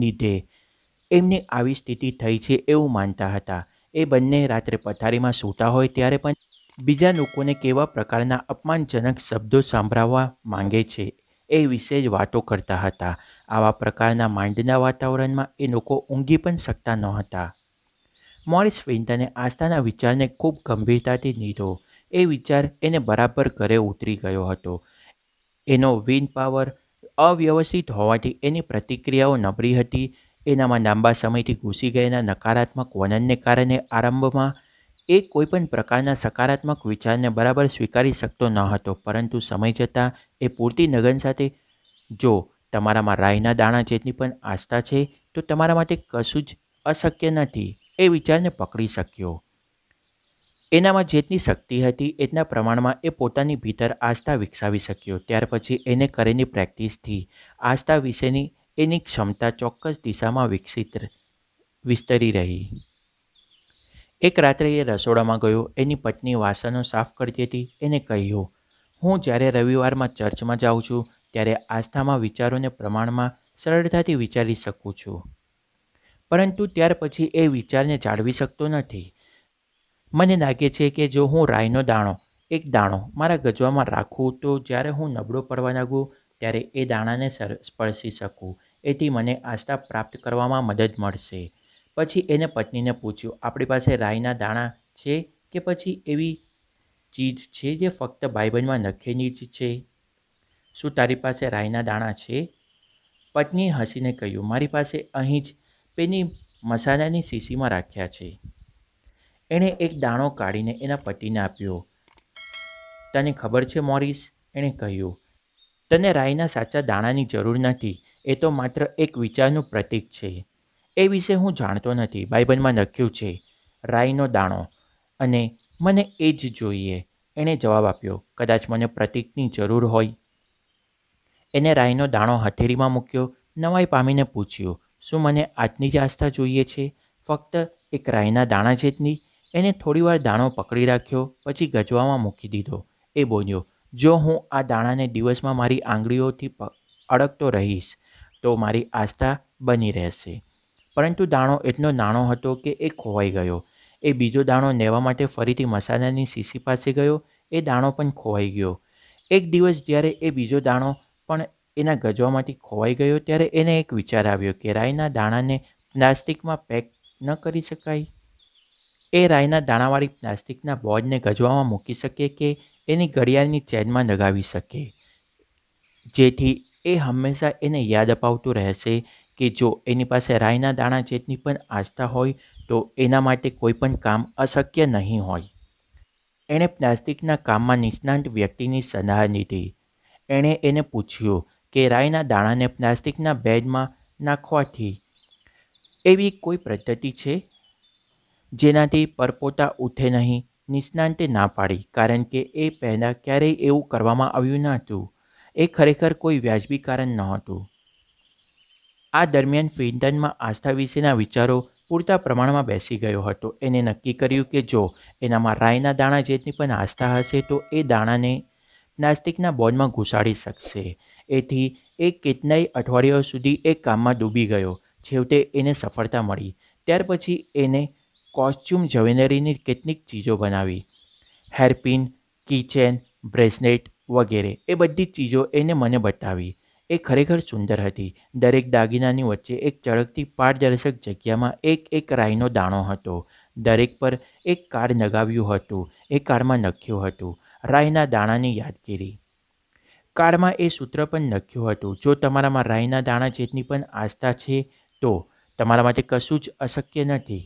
લીધે એમની આવી સ્થિતિ થઈ છે એવું માનતા હતા એ બંને રાત્રે પથારીમાં સૂતા હોય ત્યારે પણ બીજા લોકોને કેવા પ્રકારના અપમાનજનક શબ્દો સાંભળવા માંગે છે એ વિશે જ વાતો કરતા હતા આવા પ્રકારના માંડના વાતાવરણમાં એ લોકો ઊંઘી પણ શકતા નહોતા મોરિસ વિન્ટને આસ્થાના વિચારને ખૂબ ગંભીરતાથી લીધો એ વિચાર એને બરાબર ઘરે ઉતરી ગયો હતો એનો વિન પાવર અવ્યવસ્થિત હોવાથી એની પ્રતિક્રિયાઓ નબળી હતી એનામાં લાંબા સમયથી ઘૂસી ગયેલા નકારાત્મક વનનને કારણે આરંભમાં એ કોઈપણ પ્રકારના સકારાત્મક વિચારને બરાબર સ્વીકારી શકતો ન હતો પરંતુ સમય જતાં એ પૂરતી નગન સાથે જો તમારામાં રાયના દાણા જેટલી પણ આસ્થા છે તો તમારા માટે કશું જ અશક્ય નથી એ વિચારને પકડી શક્યો એનામાં જેટલી શક્તિ હતી એટલા પ્રમાણમાં એ પોતાની ભીતર આસ્થા વિકસાવી શક્યો ત્યાર પછી એને કરેલી પ્રેક્ટિસથી આસ્થા વિશેની એની ક્ષમતા ચોક્કસ દિશામાં વિકસિત વિસ્તરી રહી એક રાત્રે એ રસોડામાં ગયો એની પત્ની વાસણો સાફ કરતી હતી એને કહ્યું હું જ્યારે રવિવારમાં ચર્ચમાં જાઉં છું ત્યારે આસ્થામાં વિચારોને પ્રમાણમાં સરળતાથી વિચારી શકું છું પરંતુ ત્યાર પછી એ વિચારને જાળવી શકતો નથી મને લાગે છે કે જો હું રાયનો દાણો એક દાણો મારા ગજવામાં રાખું તો જ્યારે હું નબળો પડવા લાગું ત્યારે એ દાણાને સ્પર્શી શકું એથી મને આસ્થા પ્રાપ્ત કરવામાં મદદ મળશે પછી એને પત્નીને પૂછ્યું આપણી પાસે રાયના દાણા છે કે પછી એવી ચીજ છે જે ફક્ત ભાઈબંધમાં નખેની જ છે શું તારી પાસે રાયના દાણા છે પત્નીએ હસીને કહ્યું મારી પાસે અહીં જ પેની મસાલાની શીશીમાં રાખ્યા છે એણે એક દાણો કાઢીને એના પતિને આપ્યો તને ખબર છે મોરિસ એણે કહ્યું તને રાયના સાચા દાણાની જરૂર નથી એ તો માત્ર એક વિચારનું પ્રતીક છે એ વિશે હું જાણતો નથી બાઇબલમાં લખ્યું છે રાઈનો દાણો અને મને એ જ જોઈએ એણે જવાબ આપ્યો કદાચ મને પ્રતિકની જરૂર હોય એને રાઈનો દાણો હથેરીમાં મૂક્યો નવાઈ પામીને પૂછ્યું શું મને આજની જ આસ્થા જોઈએ છે ફક્ત એક રાઈના દાણા જેટની એને થોડીવાર દાણો પકડી રાખ્યો પછી ગજવામાં મૂકી દીધો એ બોલ્યો જો હું આ દાણાને દિવસમાં મારી આંગળીઓથી અડકતો રહીશ તો મારી આસ્થા બની રહેશે પરંતુ દાણો એટલો નાનો હતો કે એ ખોવાઈ ગયો એ બીજો દાણો લેવા માટે ફરીથી મસાલાની શીશી પાસે ગયો એ દાણો પણ ખોવાઈ ગયો એક દિવસ જ્યારે એ બીજો દાણો પણ એના ગજવામાંથી ખોવાઈ ગયો ત્યારે એને એક વિચાર આવ્યો કે રાઈના દાણાને પ્લાસ્ટિકમાં પેક ન કરી શકાય એ રાયના દાણાવાળી પ્લાસ્ટિકના બોર્ડને ગજવામાં મૂકી શકે કે એની ઘડિયાળની ચેનમાં લગાવી શકે જેથી એ હંમેશા એને યાદ અપાવતું રહેશે કે જો એની પાસે રાયના દાણા જેટની પણ આસ્થા હોય તો એના માટે કોઈ પણ કામ અશક્ય નહીં હોય એણે પ્લાસ્ટિકના કામમાં નિષ્ણાંત વ્યક્તિની સલાહ લીધી એણે એને પૂછ્યું કે રાયના દાણાને પ્લાસ્ટિકના બેગમાં નાખવાથી એવી કોઈ પદ્ધતિ છે જેનાથી પરપોતા ઉઠે નહીં નિષ્ણાંતે ના પાડી કારણ કે એ પહેલાં ક્યારેય એવું કરવામાં આવ્યું ન હતું એ ખરેખર કોઈ વ્યાજબી કારણ નહોતું આ દરમિયાન ફિનલેન્ડમાં આસ્થા વિશેના વિચારો પૂરતા પ્રમાણમાં બેસી ગયો હતો એને નક્કી કર્યું કે જો એનામાં રાયના દાણા જેટલી પણ આસ્થા હશે તો એ દાણાને નાસ્તિકના બોર્ડમાં ઘુસાડી શકશે એથી એ કેટલાય અઠવાડિયાઓ સુધી એ કામમાં ડૂબી ગયો છેવટે એને સફળતા મળી ત્યાર પછી એને કોસ્ચ્યુમ જવેનરીની કેટલીક ચીજો બનાવી હેરપિન કિચન બ્રેસલેટ વગેરે એ બધી ચીજો એને મને બતાવી એ ખરેખર સુંદર હતી દરેક દાગીનાની વચ્ચે એક ચળકતી પારદર્શક જગ્યામાં એક એક રાઈનો દાણો હતો દરેક પર એક કાર્ડ નગાવ્યું હતું એ કાર્ડમાં નખ્યું હતું રાયના દાણાની યાદગીરી કાર્ડમાં એ સૂત્ર પણ નખ્યું હતું જો તમારામાં રાઈના દાણા જેટની પણ આસ્થા છે તો તમારા માટે કશું જ અશક્ય નથી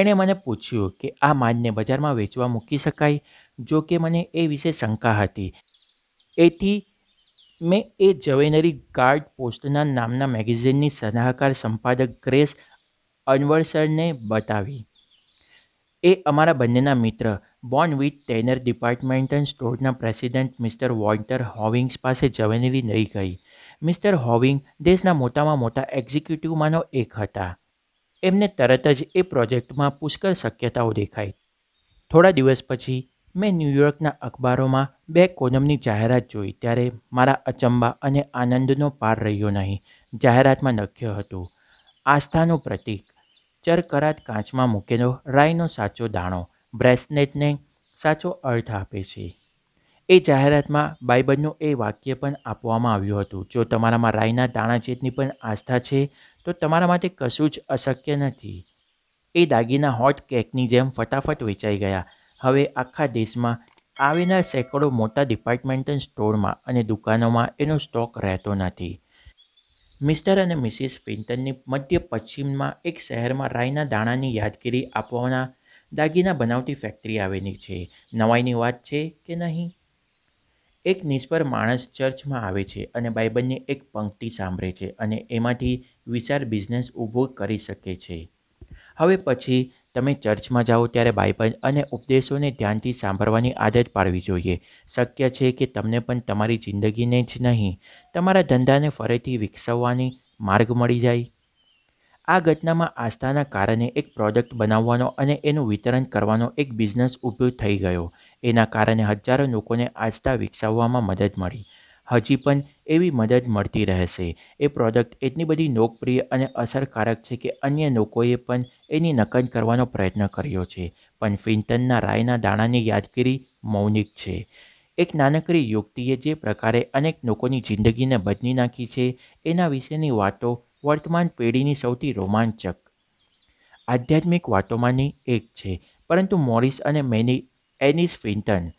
એણે મને પૂછ્યું કે આ માનને બજારમાં વેચવા મૂકી શકાય જો કે મને એ વિશે શંકા હતી એથી મેં એ જવેનરી ગાર્ડ પોસ્ટના નામના મેગેઝિનની સલાહકાર સંપાદક ગ્રેસ અનવરસરને બતાવી એ અમારા બંનેના મિત્ર બોર્ન વિથ ટેનર ડિપાર્ટમેન્ટલ સ્ટોરના પ્રેસિડેન્ટ મિસ્ટર વોલ્ટર હોવિંગ્સ પાસે જવેનરી લઈ ગઈ મિસ્ટર હોવિંગ દેશના મોટામાં મોટા એક્ઝિક્યુટિવમાંનો એક હતા એમને તરત જ એ પ્રોજેક્ટમાં પુષ્કળ શક્યતાઓ દેખાઈ થોડા દિવસ પછી મેં ન્યૂયોર્કના અખબારોમાં બે કોલમની જાહેરાત જોઈ ત્યારે મારા અચંબા અને આનંદનો પાર રહ્યો નહીં જાહેરાતમાં લખ્યું હતું આસ્થાનું પ્રતીક ચરકરાટ કાચમાં મૂકેલો રાયનો સાચો દાણો બ્રેસનેટને સાચો અર્થ આપે છે એ જાહેરાતમાં બાઇબલનું એ વાક્ય પણ આપવામાં આવ્યું હતું જો તમારામાં રાયના દાણા જેટની પણ આસ્થા છે તો તમારા માટે કશું જ અશક્ય નથી એ દાગીના હોટ કેકની જેમ ફટાફટ વેચાઈ ગયા હવે આખા દેશમાં આવીના સેંકડો મોટા ડિપાર્ટમેન્ટલ સ્ટોરમાં અને દુકાનોમાં એનો સ્ટોક રહેતો નથી મિસ્ટર અને મિસિસ ફિન્ટનની મધ્ય પશ્ચિમમાં એક શહેરમાં રાયના દાણાની યાદગીરી આપવાના દાગીના બનાવતી ફેક્ટરી આવેલી છે નવાઈની વાત છે કે નહીં એક નિષ્ફળ માણસ ચર્ચમાં આવે છે અને બાઇબલની એક પંક્તિ સાંભળે છે અને એમાંથી વિશાળ બિઝનેસ ઊભો કરી શકે છે હવે પછી તમે ચર્ચમાં જાઓ ત્યારે બાઇબલ અને ઉપદેશોને ધ્યાનથી સાંભળવાની આદત પાડવી જોઈએ શક્ય છે કે તમને પણ તમારી જિંદગીને જ નહીં તમારા ધંધાને ફરીથી વિકસાવવાની માર્ગ મળી જાય આ ઘટનામાં આસ્થાના કારણે એક પ્રોડક્ટ બનાવવાનો અને એનું વિતરણ કરવાનો એક બિઝનેસ ઉભો થઈ ગયો એના કારણે હજારો લોકોને આસ્થા વિકસાવવામાં મદદ મળી હજી પણ એવી મદદ મળતી રહેશે એ પ્રોડક્ટ એટલી બધી લોકપ્રિય અને અસરકારક છે કે અન્ય લોકોએ પણ એની નકલ કરવાનો પ્રયત્ન કર્યો છે પણ ફિન્ટનના રાયના દાણાની યાદગીરી મૌનિક છે એક નાનકડી યુક્તિએ જે પ્રકારે અનેક લોકોની જિંદગીને બદલી નાખી છે એના વિશેની વાતો વર્તમાન પેઢીની સૌથી રોમાંચક આધ્યાત્મિક વાતોમાંની એક છે પરંતુ મોરિસ અને મેની એનિસ ફિન્ટન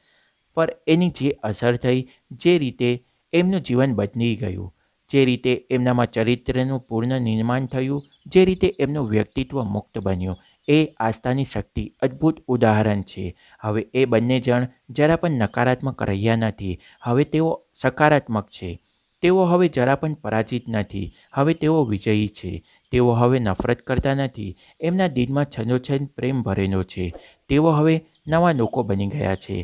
પર એની જે અસર થઈ જે રીતે એમનું જીવન બદલી ગયું જે રીતે એમનામાં ચરિત્રનું પૂર્ણ નિર્માણ થયું જે રીતે એમનું વ્યક્તિત્વ મુક્ત બન્યું એ આસ્થાની શક્તિ અદ્ભુત ઉદાહરણ છે હવે એ બંને જણ જરા પણ નકારાત્મક રહ્યા નથી હવે તેઓ સકારાત્મક છે તેઓ હવે જરા પણ પરાજિત નથી હવે તેઓ વિજયી છે તેઓ હવે નફરત કરતા નથી એમના દિલમાં છંદોછંદ પ્રેમ ભરેલો છે તેઓ હવે નવા લોકો બની ગયા છે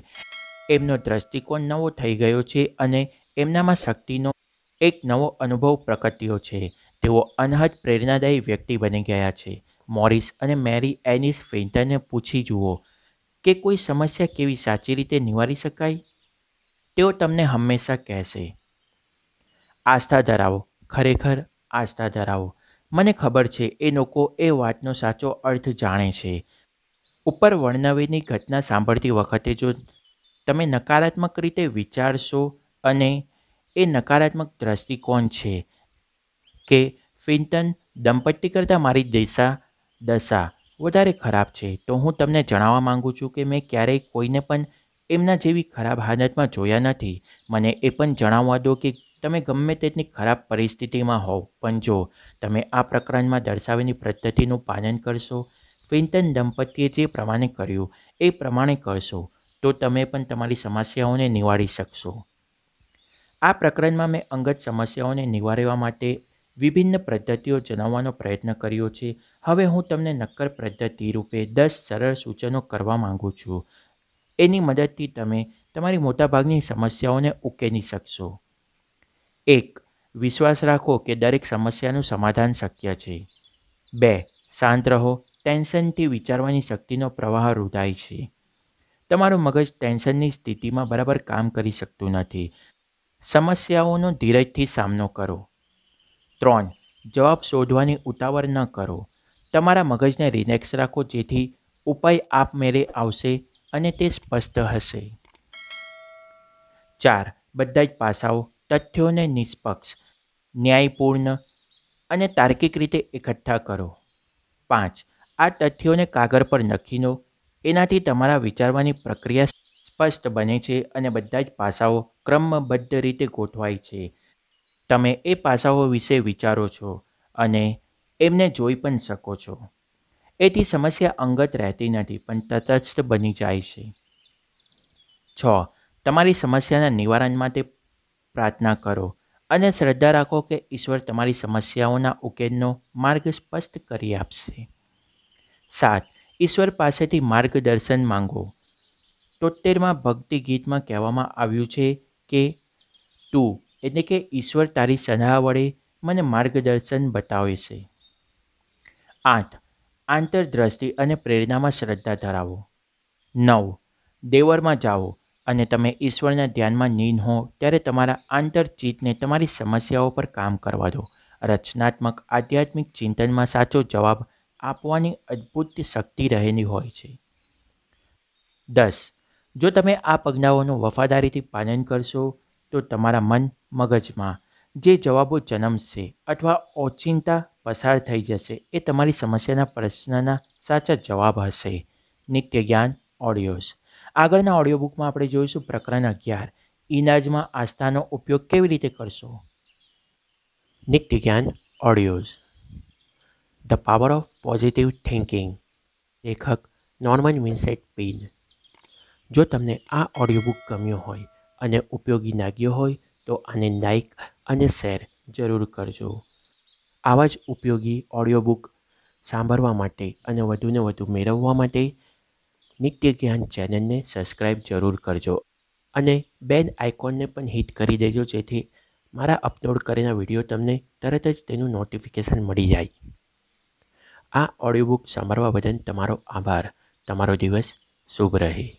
એમનો દ્રષ્ટિકોણ નવો થઈ ગયો છે અને એમનામાં શક્તિનો એક નવો અનુભવ પ્રગટ્યો છે તેઓ અનહદ પ્રેરણાદાયી વ્યક્તિ બની ગયા છે મોરિસ અને મેરી એનિસ ફેન્ટરને પૂછી જુઓ કે કોઈ સમસ્યા કેવી સાચી રીતે નિવારી શકાય તેઓ તમને હંમેશા કહેશે આસ્થા ધરાવો ખરેખર આસ્થા ધરાવો મને ખબર છે એ લોકો એ વાતનો સાચો અર્થ જાણે છે ઉપર વર્ણવેલી ઘટના સાંભળતી વખતે જો તમે નકારાત્મક રીતે વિચારશો અને એ નકારાત્મક દ્રષ્ટિકોણ છે કે ફિન્ટન દંપતી કરતાં મારી દિશા દશા વધારે ખરાબ છે તો હું તમને જણાવવા માંગુ છું કે મેં ક્યારેય કોઈને પણ એમના જેવી ખરાબ હાલતમાં જોયા નથી મને એ પણ જણાવવા દો કે તમે ગમે તેટલી ખરાબ પરિસ્થિતિમાં હોવ પણ જો તમે આ પ્રકરણમાં દર્શાવેલી પદ્ધતિનું પાલન કરશો ફિન્ટન દંપતીએ જે પ્રમાણે કર્યું એ પ્રમાણે કરશો તો તમે પણ તમારી સમસ્યાઓને નિવારી શકશો આ પ્રકરણમાં મેં અંગત સમસ્યાઓને નિવારવા માટે વિભિન્ન પદ્ધતિઓ જણાવવાનો પ્રયત્ન કર્યો છે હવે હું તમને નક્કર પદ્ધતિ રૂપે દસ સરળ સૂચનો કરવા માગું છું એની મદદથી તમે તમારી મોટાભાગની સમસ્યાઓને ઉકેલી શકશો એક વિશ્વાસ રાખો કે દરેક સમસ્યાનું સમાધાન શક્ય છે બે શાંત રહો ટેન્શનથી વિચારવાની શક્તિનો પ્રવાહ રૂધાય છે તમારું મગજ ટેન્શનની સ્થિતિમાં બરાબર કામ કરી શકતું નથી સમસ્યાઓનો ધીરજથી સામનો કરો ત્રણ જવાબ શોધવાની ઉતાવળ ન કરો તમારા મગજને રિલેક્સ રાખો જેથી ઉપાય આપમેળે આવશે અને તે સ્પષ્ટ હશે ચાર બધા જ પાસાઓ તથ્યોને નિષ્પક્ષ ન્યાયપૂર્ણ અને તાર્કિક રીતે એકઠા કરો પાંચ આ તથ્યોને કાગળ પર લખી લો એનાથી તમારા વિચારવાની પ્રક્રિયા સ્પષ્ટ બને છે અને બધા જ પાસાઓ ક્રમબદ્ધ રીતે ગોઠવાય છે તમે એ પાસાઓ વિશે વિચારો છો અને એમને જોઈ પણ શકો છો એથી સમસ્યા અંગત રહેતી નથી પણ તટસ્થ બની જાય છે છ તમારી સમસ્યાના નિવારણ માટે પ્રાર્થના કરો અને શ્રદ્ધા રાખો કે ઈશ્વર તમારી સમસ્યાઓના ઉકેલનો માર્ગ સ્પષ્ટ કરી આપશે સાત ઈશ્વર પાસેથી માર્ગદર્શન માંગો તોતેરમાં ભક્તિ ગીતમાં કહેવામાં આવ્યું છે કે તું એટલે કે ઈશ્વર તારી સલાહ વડે મને માર્ગદર્શન બતાવે છે આઠ આંતરદ્રષ્ટિ અને પ્રેરણામાં શ્રદ્ધા ધરાવો નવ દેવરમાં જાઓ અને તમે ઈશ્વરના ધ્યાનમાં નીન હો ત્યારે તમારા આંતરચિત્તને તમારી સમસ્યાઓ પર કામ કરવા દો રચનાત્મક આધ્યાત્મિક ચિંતનમાં સાચો જવાબ આપવાની અદ્ભુત શક્તિ રહેલી હોય છે દસ જો તમે આ પગલાઓનું વફાદારીથી પાલન કરશો તો તમારા મન મગજમાં જે જવાબો જન્મશે અથવા ઓચિંતા પસાર થઈ જશે એ તમારી સમસ્યાના પ્રશ્નના સાચા જવાબ હશે નિત્ય જ્ઞાન ઓડિયોઝ આગળના ઓડિયો બુકમાં આપણે જોઈશું પ્રકરણ અગિયાર ઇનાજમાં આસ્થાનો ઉપયોગ કેવી રીતે કરશો નિત્ય જ્ઞાન audios the power of positive thinking લેખક નોર્મન વિન્સેટ પીન જો તમને આ ઓડિયો બુક ગમ્યું હોય અને ઉપયોગી લાગ્યો હોય તો આને લાઇક અને શેર જરૂર કરજો આવા જ ઉપયોગી ઓડિયો બુક સાંભળવા માટે અને વધુને વધુ મેળવવા માટે નિત્ય જ્ઞાન ચેનલને સબસ્ક્રાઈબ જરૂર કરજો અને બેન આઇકોનને પણ હિટ કરી દેજો જેથી મારા અપલોડ કરેલા વિડીયો તમને તરત જ તેનું નોટિફિકેશન મળી જાય આ ઓડિયો બુક સાંભળવા બદલ તમારો આભાર તમારો દિવસ શુભ રહે